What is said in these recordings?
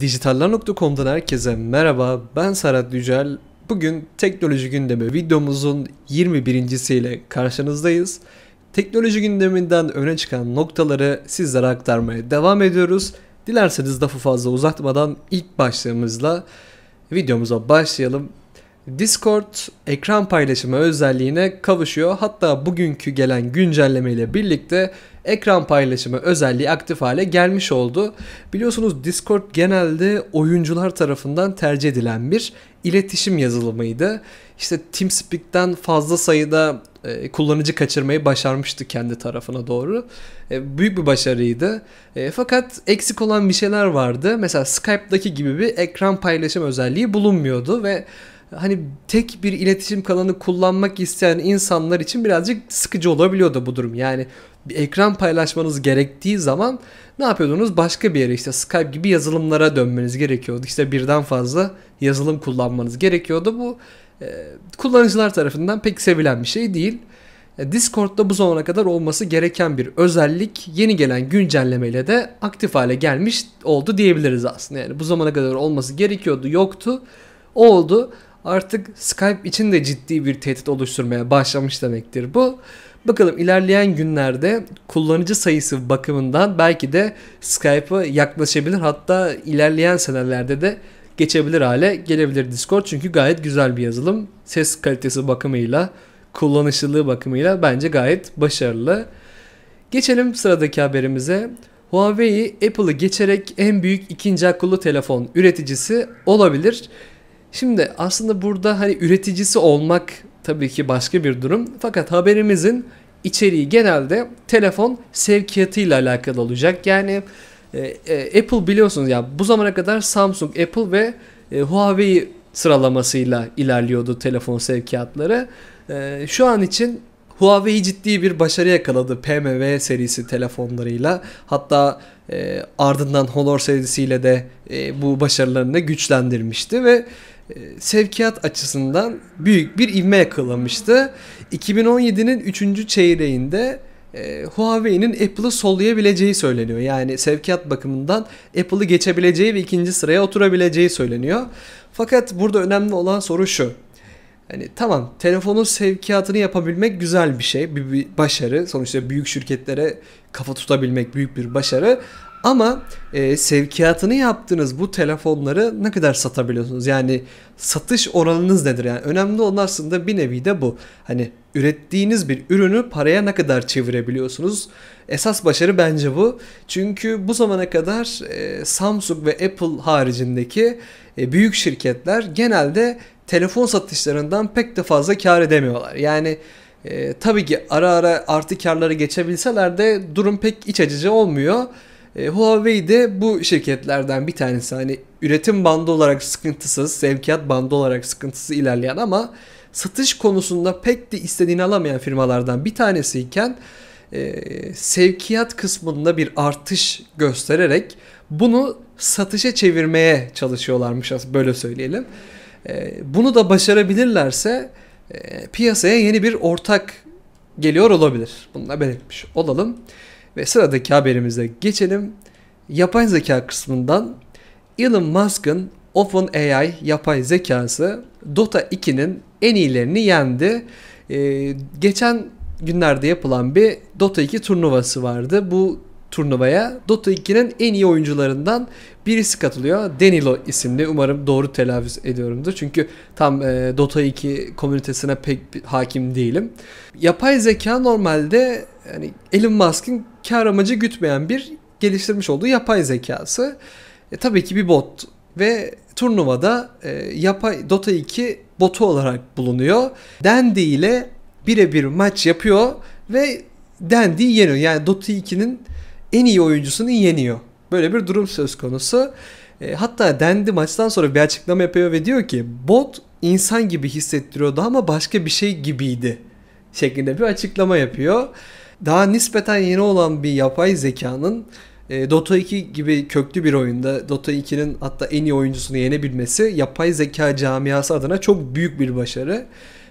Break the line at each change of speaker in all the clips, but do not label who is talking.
Dijitallar.com'dan herkese merhaba. Ben Serhat Yücel. Bugün teknoloji gündemi videomuzun 21. ile karşınızdayız. Teknoloji gündeminden öne çıkan noktaları sizlere aktarmaya devam ediyoruz. Dilerseniz lafı fazla uzatmadan ilk başlığımızla videomuza başlayalım. Discord ekran paylaşımı özelliğine kavuşuyor. Hatta bugünkü gelen güncelleme ile birlikte ekran paylaşımı özelliği aktif hale gelmiş oldu. Biliyorsunuz Discord genelde oyuncular tarafından tercih edilen bir iletişim yazılımıydı. İşte TeamSpeak'ten fazla sayıda e, kullanıcı kaçırmayı başarmıştı kendi tarafına doğru. E, büyük bir başarıydı. E, fakat eksik olan bir şeyler vardı. Mesela Skype'daki gibi bir ekran paylaşım özelliği bulunmuyordu ve hani tek bir iletişim kanalını kullanmak isteyen insanlar için birazcık sıkıcı olabiliyordu bu durum. Yani bir ekran paylaşmanız gerektiği zaman ne yapıyordunuz? Başka bir yere işte Skype gibi yazılımlara dönmeniz gerekiyordu. İşte birden fazla yazılım kullanmanız gerekiyordu. Bu e, kullanıcılar tarafından pek sevilen bir şey değil. E, Discord'da bu zamana kadar olması gereken bir özellik yeni gelen güncellemeyle de aktif hale gelmiş oldu diyebiliriz aslında. Yani bu zamana kadar olması gerekiyordu, yoktu. oldu. Artık Skype için de ciddi bir tehdit oluşturmaya başlamış demektir bu. Bakalım ilerleyen günlerde kullanıcı sayısı bakımından belki de Skype'a yaklaşabilir. Hatta ilerleyen senelerde de geçebilir hale gelebilir Discord. Çünkü gayet güzel bir yazılım. Ses kalitesi bakımıyla, kullanışlılığı bakımıyla bence gayet başarılı. Geçelim sıradaki haberimize. Huawei Apple'ı geçerek en büyük ikinci akıllı telefon üreticisi olabilir. Şimdi aslında burada hani üreticisi olmak tabii ki başka bir durum. Fakat haberimizin içeriği genelde telefon sevkiyatıyla alakalı olacak. Yani e, e, Apple biliyorsunuz ya bu zamana kadar Samsung, Apple ve e, Huawei sıralamasıyla ilerliyordu telefon sevkiyatları. E, şu an için Huawei ciddi bir başarı yakaladı PMV serisi telefonlarıyla. Hatta e, ardından Honor serisiyle de e, bu başarılarını güçlendirmişti ve sevkiyat açısından büyük bir ivme yakalamıştı. 2017'nin 3. çeyreğinde e, Huawei'nin Apple'ı sollayabileceği söyleniyor. Yani sevkiyat bakımından Apple'ı geçebileceği ve ikinci sıraya oturabileceği söyleniyor. Fakat burada önemli olan soru şu. Hani tamam telefonun sevkiyatını yapabilmek güzel bir şey, bir, bir başarı. Sonuçta büyük şirketlere kafa tutabilmek büyük bir başarı. Ama e, sevkiyatını yaptığınız bu telefonları ne kadar satabiliyorsunuz? Yani satış oranınız nedir? Yani önemli olan aslında bir nevi de bu. Hani ürettiğiniz bir ürünü paraya ne kadar çevirebiliyorsunuz? Esas başarı bence bu. Çünkü bu zamana kadar e, Samsung ve Apple haricindeki e, büyük şirketler genelde telefon satışlarından pek de fazla kar edemiyorlar. Yani e, tabii ki ara ara artı karları geçebilseler de durum pek iç açıcı olmuyor. E, Huawei de bu şirketlerden bir tanesi. Hani üretim bandı olarak sıkıntısız, sevkiyat bandı olarak sıkıntısı ilerleyen ama satış konusunda pek de istediğini alamayan firmalardan bir tanesiyken e, sevkiyat kısmında bir artış göstererek bunu satışa çevirmeye çalışıyorlarmış böyle söyleyelim. E, bunu da başarabilirlerse e, piyasaya yeni bir ortak geliyor olabilir. Bunu da belirtmiş olalım. Ve sıradaki haberimize geçelim. Yapay zeka kısmından Elon Musk'ın OpenAI yapay zekası Dota 2'nin en iyilerini yendi. Ee, geçen günlerde yapılan bir Dota 2 turnuvası vardı. Bu turnuvaya Dota 2'nin en iyi oyuncularından birisi katılıyor. Danilo isimli. Umarım doğru telaffuz ediyorumdur. Çünkü tam e, Dota 2 komünitesine pek hakim değilim. Yapay zeka normalde yani Elon Musk'ın kar amacı gütmeyen bir geliştirmiş olduğu yapay zekası. E, tabii ki bir bot ve turnuvada e, yapay Dota 2 botu olarak bulunuyor. Dendi ile birebir maç yapıyor ve Dendi yeniyor. Yani Dota 2'nin en iyi oyuncusunu yeniyor. Böyle bir durum söz konusu. E, hatta Dendi maçtan sonra bir açıklama yapıyor ve diyor ki bot insan gibi hissettiriyordu ama başka bir şey gibiydi şeklinde bir açıklama yapıyor daha nispeten yeni olan bir yapay zekanın e, Dota 2 gibi köklü bir oyunda Dota 2'nin hatta en iyi oyuncusunu yenebilmesi yapay zeka camiası adına çok büyük bir başarı.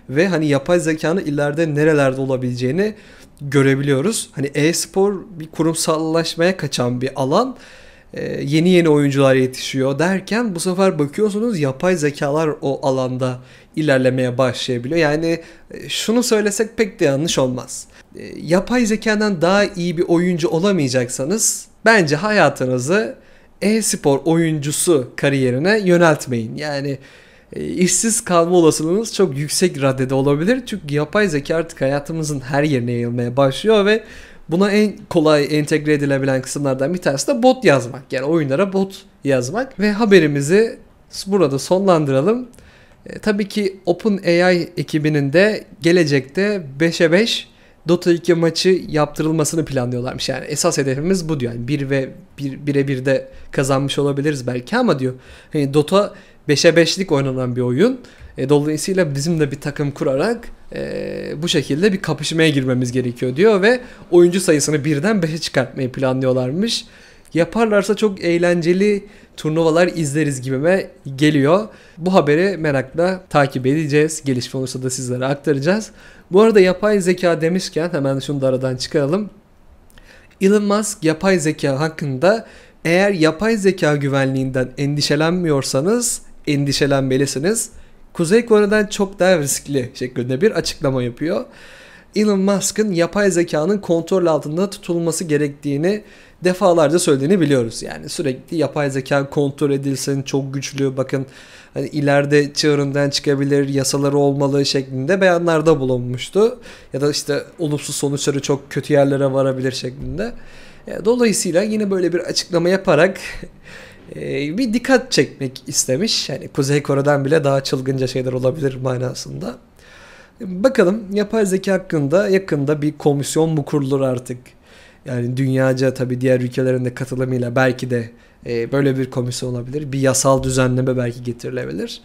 Ve hani yapay zekanın ileride nerelerde olabileceğini görebiliyoruz. Hani e-spor bir kurumsallaşmaya kaçan bir alan. E, yeni yeni oyuncular yetişiyor derken bu sefer bakıyorsunuz yapay zekalar o alanda ilerlemeye başlayabiliyor. Yani e, şunu söylesek pek de yanlış olmaz. E, yapay zekadan daha iyi bir oyuncu olamayacaksanız bence hayatınızı e-spor oyuncusu kariyerine yöneltmeyin. Yani e, işsiz kalma olasılığınız çok yüksek raddede olabilir. Çünkü yapay zeka artık hayatımızın her yerine yayılmaya başlıyor ve buna en kolay entegre edilebilen kısımlardan bir tanesi de bot yazmak. Yani oyunlara bot yazmak ve haberimizi burada sonlandıralım. E, tabii ki OpenAI ekibinin de gelecekte 5'e 5 Dota 2 maçı yaptırılmasını planlıyorlarmış. Yani esas hedefimiz bu diyor. Yani 1 ve 1 bire 1'de kazanmış olabiliriz belki ama diyor. Hani Dota 5'e 5'lik oynanan bir oyun. E, dolayısıyla bizim de bir takım kurarak e, bu şekilde bir kapışmaya girmemiz gerekiyor diyor ve oyuncu sayısını birden 5'e çıkartmayı planlıyorlarmış. Yaparlarsa çok eğlenceli turnuvalar izleriz gibime geliyor. Bu haberi merakla takip edeceğiz. Gelişme olursa da sizlere aktaracağız. Bu arada yapay zeka demişken hemen şunu da aradan çıkaralım. Elon Musk yapay zeka hakkında eğer yapay zeka güvenliğinden endişelenmiyorsanız endişelenmelisiniz. Kuzey Kore'den çok daha riskli şeklinde bir açıklama yapıyor. Elon Musk'ın yapay zekanın kontrol altında tutulması gerektiğini defalarca söylediğini biliyoruz. Yani sürekli yapay zeka kontrol edilsin, çok güçlü, bakın hani ileride çığırından çıkabilir, yasaları olmalı şeklinde beyanlarda bulunmuştu. Ya da işte olumsuz sonuçları çok kötü yerlere varabilir şeklinde. E, dolayısıyla yine böyle bir açıklama yaparak e, bir dikkat çekmek istemiş. Yani Kuzey Kore'den bile daha çılgınca şeyler olabilir manasında. Bakalım yapay zeka hakkında yakında bir komisyon mu kurulur artık? yani dünyaca tabii diğer ülkelerin de katılımıyla belki de e, böyle bir komisyon olabilir. Bir yasal düzenleme belki getirilebilir.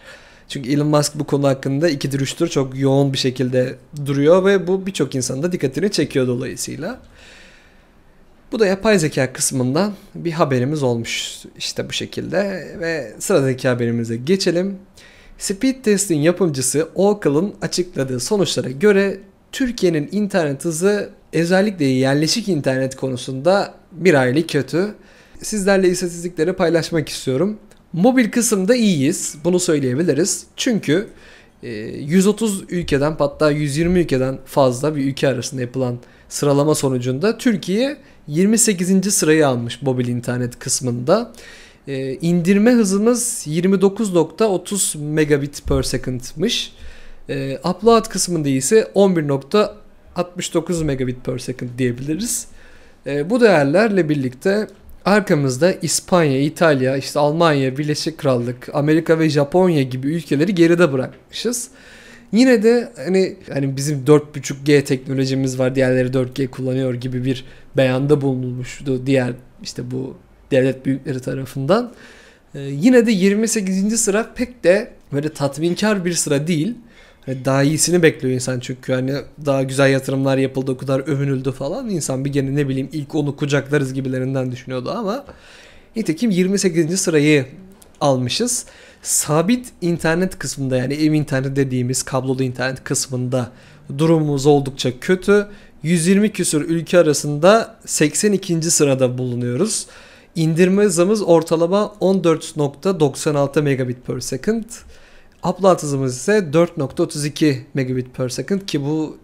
Çünkü Elon Musk bu konu hakkında ikidir üçtür çok yoğun bir şekilde duruyor ve bu birçok insanın da dikkatini çekiyor dolayısıyla. Bu da yapay zeka kısmından bir haberimiz olmuş işte bu şekilde ve sıradaki haberimize geçelim. Speed Test'in yapımcısı Oracle'ın açıkladığı sonuçlara göre Türkiye'nin internet hızı özellikle yerleşik internet konusunda bir aylık kötü. Sizlerle istatistikleri paylaşmak istiyorum. Mobil kısımda iyiyiz. Bunu söyleyebiliriz. Çünkü 130 e, ülkeden hatta 120 ülkeden fazla bir ülke arasında yapılan sıralama sonucunda Türkiye 28. sırayı almış mobil internet kısmında. E, indirme hızımız 29.30 megabit per second'mış. E, upload kısmında ise 11.69 megabit per second diyebiliriz. E, bu değerlerle birlikte arkamızda İspanya, İtalya, işte Almanya, Birleşik Krallık, Amerika ve Japonya gibi ülkeleri geride bırakmışız. Yine de hani hani bizim 4.5G teknolojimiz var diğerleri 4G kullanıyor gibi bir beyanda bulunmuştu diğer işte bu devlet büyükleri tarafından. Ee, yine de 28. sıra pek de böyle tatminkar bir sıra değil. Daha iyisini bekliyor insan çünkü hani daha güzel yatırımlar yapıldı o kadar övünüldü falan. insan bir gene ne bileyim ilk onu kucaklarız gibilerinden düşünüyordu ama nitekim 28. sırayı almışız. Sabit internet kısmında yani ev internet dediğimiz kablolu internet kısmında durumumuz oldukça kötü. 120 küsur ülke arasında 82. sırada bulunuyoruz. İndirme hızımız ortalama 14.96 megabit per second. Upload hızımız ise 4.32 megabit per second ki bu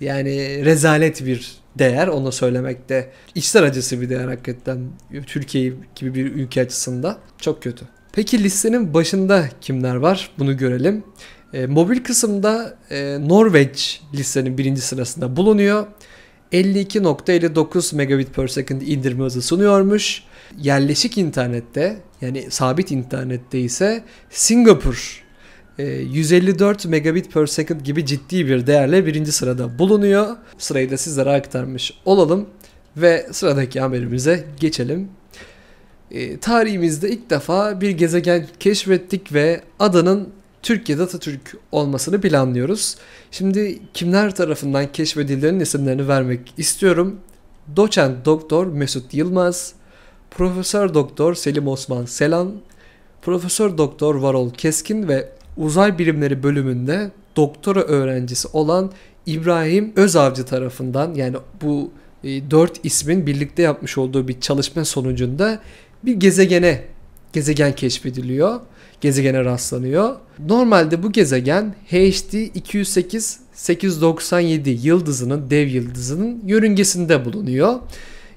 yani rezalet bir değer onu söylemek de içler acısı bir değer hakikaten Türkiye gibi bir ülke açısından çok kötü. Peki listenin başında kimler var bunu görelim. E, mobil kısımda e, Norveç listenin birinci sırasında bulunuyor. 52.59 megabit per second indirme hızı sunuyormuş. Yerleşik internette yani sabit internette ise Singapur 154 ee, megabit per second gibi ciddi bir değerle birinci sırada bulunuyor. Sırayı da sizlere aktarmış olalım ve sıradaki haberimize geçelim. E, tarihimizde ilk defa bir gezegen keşfettik ve adanın Türkiye'de Atatürk olmasını planlıyoruz. Şimdi kimler tarafından keşfedildiğinin isimlerini vermek istiyorum. Doçent Doktor Mesut Yılmaz, Profesör Doktor Selim Osman Selan, Profesör Doktor Varol Keskin ve uzay bilimleri bölümünde doktora öğrencisi olan İbrahim Özavcı tarafından yani bu e, dört ismin birlikte yapmış olduğu bir çalışma sonucunda bir gezegene gezegen keşfediliyor. Gezegene rastlanıyor. Normalde bu gezegen HD 208 897 yıldızının dev yıldızının yörüngesinde bulunuyor.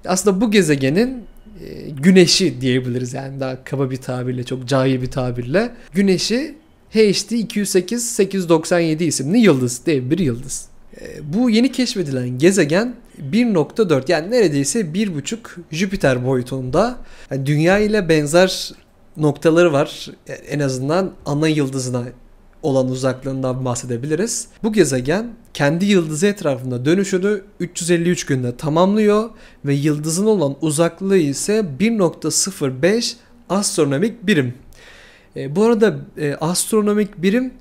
Aslında bu gezegenin e, güneşi diyebiliriz yani daha kaba bir tabirle çok cahil bir tabirle güneşi HD 208 897 isimli yıldız dev bir yıldız. Ee, bu yeni keşfedilen gezegen 1.4 yani neredeyse 1.5 Jüpiter boyutunda. Yani Dünya ile benzer noktaları var. Ee, en azından ana yıldızına olan uzaklığından bahsedebiliriz. Bu gezegen kendi yıldızı etrafında dönüşünü 353 günde tamamlıyor ve yıldızın olan uzaklığı ise 1.05 astronomik birim e, bu arada e, astronomik birim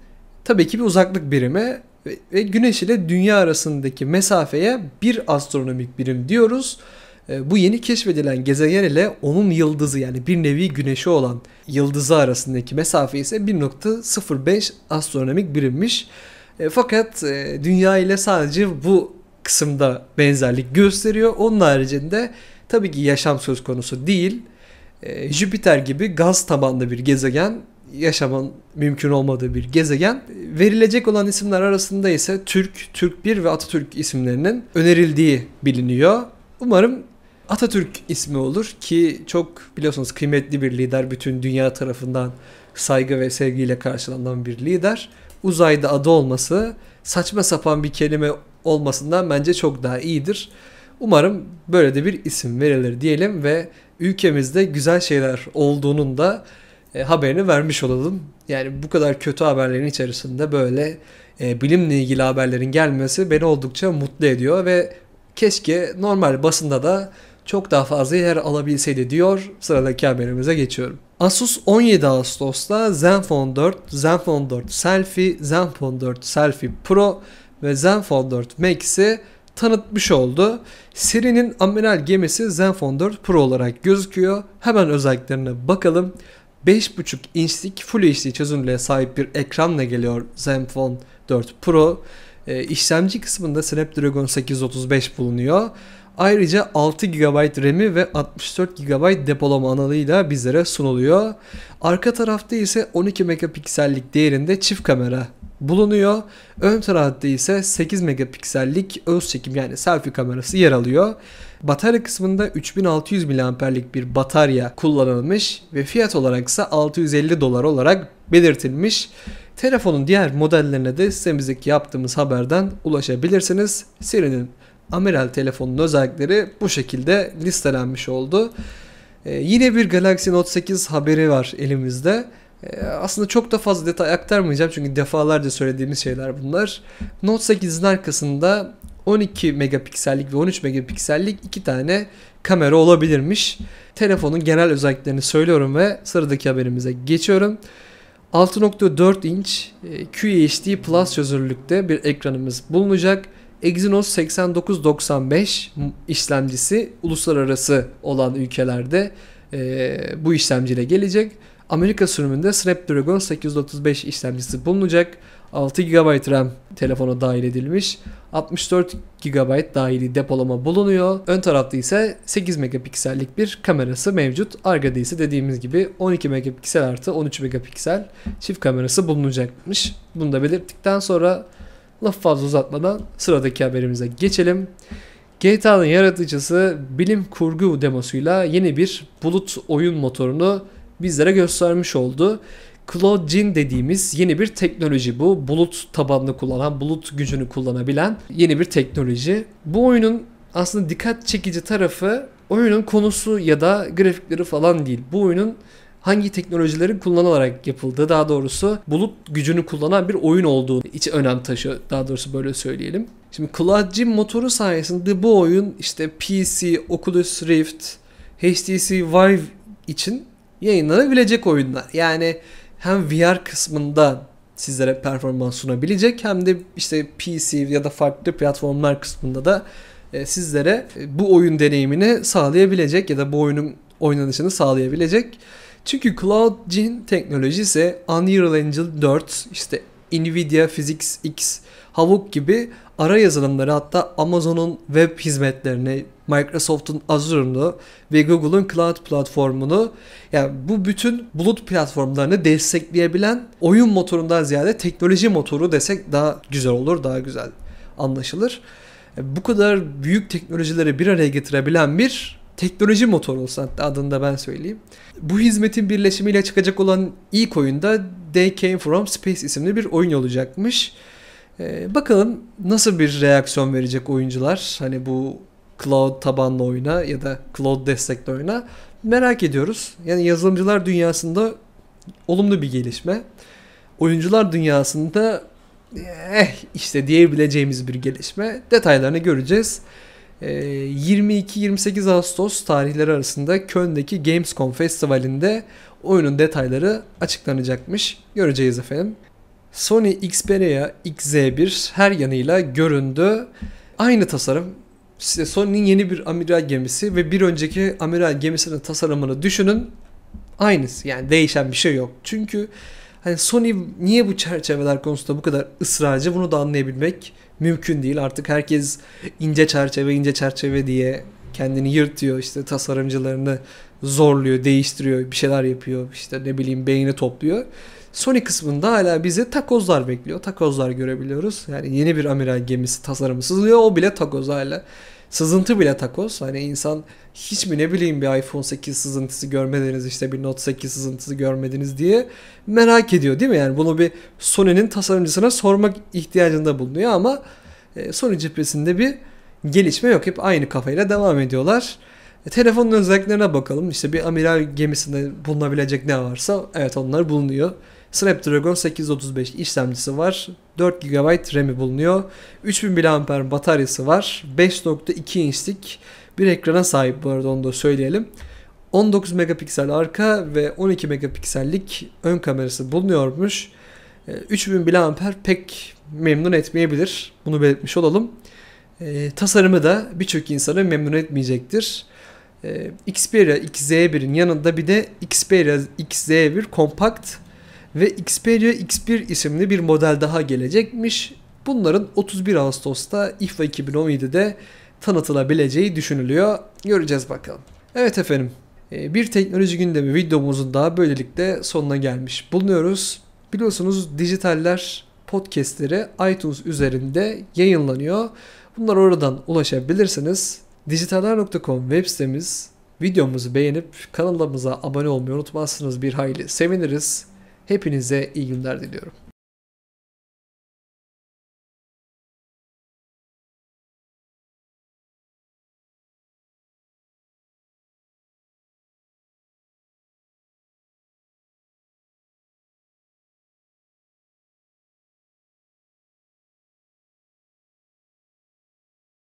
tabii ki bir uzaklık birimi ve, ve Güneş ile Dünya arasındaki mesafeye bir astronomik birim diyoruz. E, bu yeni keşfedilen gezegen ile onun yıldızı yani bir nevi Güneşi olan yıldızı arasındaki mesafe ise 1.05 astronomik birimmiş. E, fakat e, Dünya ile sadece bu kısımda benzerlik gösteriyor. Onun haricinde tabii ki yaşam söz konusu değil e, Jüpiter gibi gaz tabanlı bir gezegen yaşamın mümkün olmadığı bir gezegen. Verilecek olan isimler arasında ise Türk, Türk 1 ve Atatürk isimlerinin önerildiği biliniyor. Umarım Atatürk ismi olur ki çok biliyorsunuz kıymetli bir lider, bütün dünya tarafından saygı ve sevgiyle karşılanan bir lider. Uzayda adı olması saçma sapan bir kelime olmasından bence çok daha iyidir. Umarım böyle de bir isim verilir diyelim ve ülkemizde güzel şeyler olduğunun da e, haberini vermiş olalım. Yani bu kadar kötü haberlerin içerisinde böyle e, bilimle ilgili haberlerin gelmesi beni oldukça mutlu ediyor ve keşke normal basında da çok daha fazla yer alabilseydi diyor sıradaki haberimize geçiyorum. Asus 17 Ağustos'ta Zenfone 4, Zenfone 4 Selfie, Zenfone 4 Selfie Pro ve Zenfone 4 Max'i tanıtmış oldu. Serinin amiral gemisi Zenfone 4 Pro olarak gözüküyor. Hemen özelliklerine bakalım. 5.5 inçlik Full HD çözünürlüğe sahip bir ekranla geliyor Zenfone 4 Pro. E, işlemci kısmında Snapdragon 835 bulunuyor. Ayrıca 6 GB RAM'i ve 64 GB depolama analığıyla bizlere sunuluyor. Arka tarafta ise 12 megapiksellik değerinde çift kamera bulunuyor. Ön tarafta ise 8 megapiksellik öz çekim yani selfie kamerası yer alıyor. Batarya kısmında 3600 mAh'lik bir batarya kullanılmış ve fiyat olarak ise 650 dolar olarak belirtilmiş. Telefonun diğer modellerine de sitemizdeki yaptığımız haberden ulaşabilirsiniz. Siri'nin Amiral telefonunun özellikleri bu şekilde listelenmiş oldu. Ee, yine bir Galaxy Note 8 haberi var elimizde. Ee, aslında çok da fazla detay aktarmayacağım çünkü defalarca söylediğimiz şeyler bunlar. Note 8'in arkasında 12 megapiksellik ve 13 megapiksellik iki tane kamera olabilirmiş. Telefonun genel özelliklerini söylüyorum ve sıradaki haberimize geçiyorum. 6.4 inç e, QHD Plus çözünürlükte bir ekranımız bulunacak. Exynos 8995 işlemcisi uluslararası olan ülkelerde e, bu işlemciyle gelecek. Amerika sürümünde Snapdragon 835 işlemcisi bulunacak. 6 GB RAM telefona dahil edilmiş. 64 GB dahili depolama bulunuyor. Ön tarafta ise 8 megapiksellik bir kamerası mevcut. Arkada ise dediğimiz gibi 12 megapiksel artı 13 megapiksel çift kamerası bulunacakmış. Bunu da belirttikten sonra laf fazla uzatmadan sıradaki haberimize geçelim. GTA'nın yaratıcısı bilim kurgu demosuyla yeni bir bulut oyun motorunu bizlere göstermiş oldu. Cloud Gin dediğimiz yeni bir teknoloji bu. Bulut tabanlı kullanan, bulut gücünü kullanabilen yeni bir teknoloji. Bu oyunun aslında dikkat çekici tarafı oyunun konusu ya da grafikleri falan değil. Bu oyunun hangi teknolojilerin kullanılarak yapıldığı daha doğrusu bulut gücünü kullanan bir oyun olduğu içi önem taşı daha doğrusu böyle söyleyelim. Şimdi Cloud Gym motoru sayesinde bu oyun işte PC, Oculus Rift, HTC Vive için yayınlanabilecek oyunlar. Yani hem VR kısmında sizlere performans sunabilecek hem de işte PC ya da farklı platformlar kısmında da e, sizlere e, bu oyun deneyimini sağlayabilecek ya da bu oyunun oynanışını sağlayabilecek. Çünkü Cloud Gen teknolojisi Unreal Engine 4, işte Nvidia Physics X Havuk gibi ara yazılımları hatta Amazon'un web hizmetlerini, Microsoft'un Azure'unu ve Google'un Cloud platformunu yani bu bütün bulut platformlarını destekleyebilen oyun motorundan ziyade teknoloji motoru desek daha güzel olur, daha güzel anlaşılır. E, bu kadar büyük teknolojileri bir araya getirebilen bir teknoloji motoru olsa adını da ben söyleyeyim. Bu hizmetin birleşimiyle çıkacak olan ilk oyunda They Came From Space isimli bir oyun olacakmış. Ee, bakalım nasıl bir reaksiyon verecek oyuncular hani bu cloud tabanlı oyuna ya da cloud destekli oyuna merak ediyoruz. Yani yazılımcılar dünyasında olumlu bir gelişme. Oyuncular dünyasında eh işte diyebileceğimiz bir gelişme. Detaylarını göreceğiz. 22-28 ee, Ağustos tarihleri arasında Köln'deki Gamescom Festivali'nde oyunun detayları açıklanacakmış. Göreceğiz efendim. Sony Xperia XZ1 her yanıyla göründü. Aynı tasarım. Size Sony'nin yeni bir amiral gemisi ve bir önceki amiral gemisinin tasarımını düşünün. Aynısı yani değişen bir şey yok. Çünkü hani Sony niye bu çerçeveler konusunda bu kadar ısrarcı bunu da anlayabilmek mümkün değil. Artık herkes ince çerçeve ince çerçeve diye kendini yırtıyor işte tasarımcılarını zorluyor, değiştiriyor, bir şeyler yapıyor işte ne bileyim beyni topluyor. Sony kısmında hala bizi takozlar bekliyor. Takozlar görebiliyoruz. Yani yeni bir amiral gemisi tasarımı sızlıyor. O bile takoz hala. Sızıntı bile takoz. Hani insan hiç mi ne bileyim bir iPhone 8 sızıntısı görmediniz işte bir Note 8 sızıntısı görmediniz diye merak ediyor değil mi? Yani bunu bir Sony'nin tasarımcısına sormak ihtiyacında bulunuyor ama e, Sony cephesinde bir gelişme yok. Hep aynı kafayla devam ediyorlar. E, telefonun özelliklerine bakalım. İşte bir amiral gemisinde bulunabilecek ne varsa evet onlar bulunuyor. Snapdragon 835 işlemcisi var. 4 GB RAM'i bulunuyor. 3000 mAh bataryası var. 5.2 inçlik bir ekrana sahip bu arada onu da söyleyelim. 19 megapiksel arka ve 12 megapiksellik ön kamerası bulunuyormuş. 3000 ee, mAh pek memnun etmeyebilir. Bunu belirtmiş olalım. E, tasarımı da birçok insanı memnun etmeyecektir. E, Xperia XZ1'in yanında bir de Xperia XZ1 Compact ve Xperia X1 isimli bir model daha gelecekmiş. Bunların 31 Ağustos'ta IFA 2017'de tanıtılabileceği düşünülüyor. Göreceğiz bakalım. Evet efendim. E, bir teknoloji gündemi videomuzun daha böylelikle sonuna gelmiş bulunuyoruz. Biliyorsunuz dijitaller podcastleri iTunes üzerinde yayınlanıyor. Bunlar oradan ulaşabilirsiniz. Dijitaller.com web sitemiz videomuzu beğenip kanalımıza abone olmayı unutmazsınız bir hayli seviniriz. Hepinize iyi günler diliyorum.